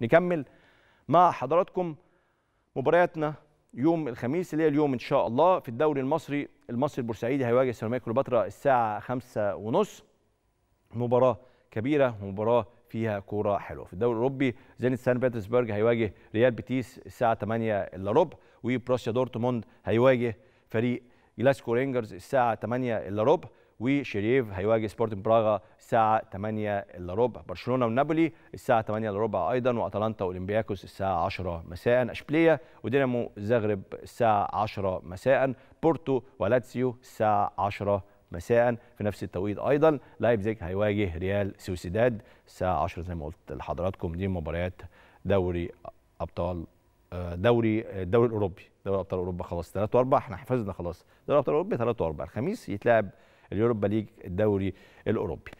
نكمل مع حضراتكم مبارياتنا يوم الخميس اللي هي اليوم ان شاء الله في الدوري المصري المصري البورسعيدي هيواجه سيراميكا كليوباترا الساعه خمسة ونص مباراه كبيره ومباراه فيها كوره حلوه في الدوري الاوروبي زينت سان بيترسبرج هيواجه ريال بيتيس الساعه 8 الا ربع وبروسيا دورتموند هيواجه فريق جلاسكو رينجرز الساعه 8 الا ربع وشريف هيواجه سبورتنج براغا الساعه 8 الا ربع برشلونه ونابولي الساعه 8 الا ربع ايضا واتلانتا واولمبياكوس الساعه 10 مساء اشبيليه ودينامو زغرب الساعه 10 مساء بورتو ولاتسيو الساعه 10 مساء في نفس التوقيت ايضا لايبزيج هيواجه ريال سوسيداد الساعه 10 زي ما قلت لحضراتكم دي مباريات دوري ابطال آه، دوري الدوري آه، الاوروبي دوري ابطال اوروبا خلاص 3 و4 احنا حفظنا خلاص دوري ابطال اوروبا 3 و4 الخميس يتلعب اليوروبا ليج الدوري الاوروبي